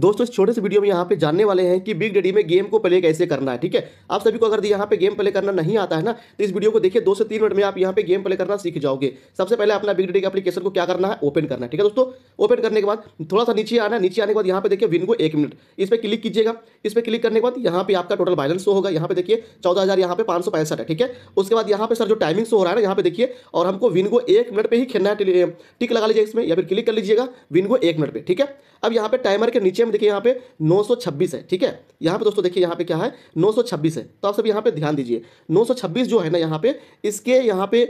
दोस्तों इस छोटे से वीडियो में यहाँ पे जानने वाले हैं कि बिग डेडी में गेम को प्ले कैसे करना है ठीक है आप सभी को अगर यहाँ पे गेम प्ले करना नहीं आता है ना तो इस वीडियो को देखिए दो से तीन मिनट में आप यहाँ पे गेम प्ले करना सीख जाओगे सबसे पहले अपना बिग डेडी के एप्लीकेशन को क्या करना है ओपन करना है ठीक है दोस्तों ओपन करने के बाद थोड़ा सा नीचे आना नीचे आने के बाद यहाँ पे देखिए विनगो एक मिनट इस पर क्लिक कीजिएगा इस पर क्लिक करने के बाद यहाँ पे आपका टोटल बैलेंस शो होगा यहाँ पे देखिए चौदह हज़ार यहाँ पे पाँच सौ पैंसठ है ठीक है उसके बाद यहाँ पे सर जो टाइमिंग शो हो रहा है ना यहाँ पे देखिए और हमको विनगो एक मिनट पर ही खेलना है टिक लगा लीजिए इसमें या फिर क्लिक कर लीजिएगा विनगो एक मिनट पर ठीक है अब यहाँ पे टाइमर के नीचे नीचे में देखिए यहाँ पे 926 है ठीक है यहाँ पे दोस्तों देखिए यहाँ पे क्या है 926 है तो आप सब यहाँ पे ध्यान दीजिए 926 जो है ना यहाँ पे इसके यहाँ पे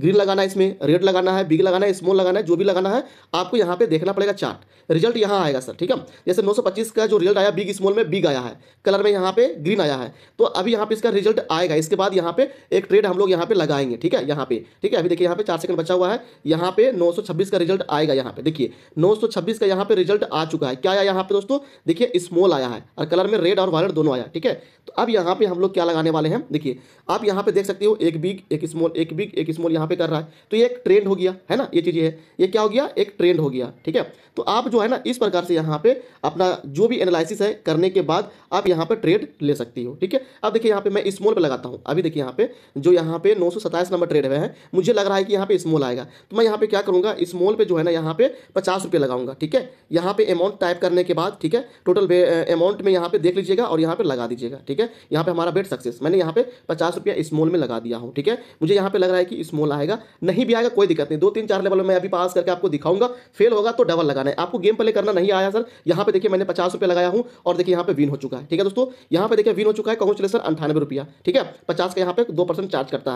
ग्रीन लगाना है इसमें रेड लगाना है बिग लगाना है स्मॉल लगाना है जो भी लगाना है आपको यहाँ पे देखना पड़ेगा चार्ट रिजल्ट यहाँ आएगा सर ठीक है जैसे 925 का जो रिजल्ट आया बिग स्मॉल में बिग आया है कलर में यहाँ पे ग्रीन आया है तो अभी यहाँ पे इसका रिजल्ट आएगा इसके बाद यहाँ पे एक ट्रेड हम लोग यहाँ पे लगाएंगे ठीक है यहाँ पे ठीक है अभी देखिए यहाँ पे चार सेकंड बचा हुआ है यहाँ पे नौ का रिजल्ट आएगा यहाँ पे देखिए नौ का यहाँ पे रिजल्ट आ चुका है क्या आया यहाँ पे दोस्तों देखिए स्मॉल आया है और कलर में रेड और वायलट दोनों आया ठीक है तो अब यहाँ पे हम लोग क्या लगाने वाले हैं देखिए आप यहाँ पे देख सकते हो एक बिग एक स्मॉल एक बिग एक स्मॉल यहाँ पे कर रहा है तो ये एक ट्रेंड हो गया है ना ये चीज़ें है ये क्या हो गया एक ट्रेंड हो गया ठीक है तो आप जो है ना इस प्रकार से यहाँ पे अपना जो भी एनालिसिस है करने के बाद आप यहाँ पर ट्रेड ले सकती हो ठीक है अब देखिए यहाँ पे मैं स्मॉल पे लगाता हूँ अभी देखिए यहाँ पे जो यहाँ पे नौ नंबर ट्रेड हुए हैं मुझे लग रहा है कि यहाँ पे स्मॉल आएगा तो मैं यहाँ पे क्या करूँगा स्मॉल पे जो है ना यहाँ पे पचास रुपये ठीक है यहाँ पे अमाउंट टाइप करने के बाद ठीक है टोटल अमाउंट में यहाँ पे देख लीजिएगा और यहाँ पे लगा दीजिएगा ठीक है यहाँ पे हमारा बेट सक्सेस मैंने यहाँ पे पचास रुपया स्मॉल में लगा दिया हूँ ठीक है मुझे यहाँ पे लग रहा है कि स्मॉल लेवल आएगा नहीं भी आएगा कोई दिक्कत नहीं दो तीन चार लेवल मैं अभी पास करके आपको दिखाऊंगा फेल होगा तो डबल लगाना है आपको गेम प्ले करना नहीं आया सर यहाँ पे देखिए मैंने पचास रुपये लगाया हूँ और देखिए यहाँ पे विन हो चुका है ठीक है दोस्तों यहाँ पे देखिए विन हो चुका है कांग्रेचुलेसन अंठानवे रुपया ठीक है पचास का यहाँ पे दो परसेंट चार्ज करता है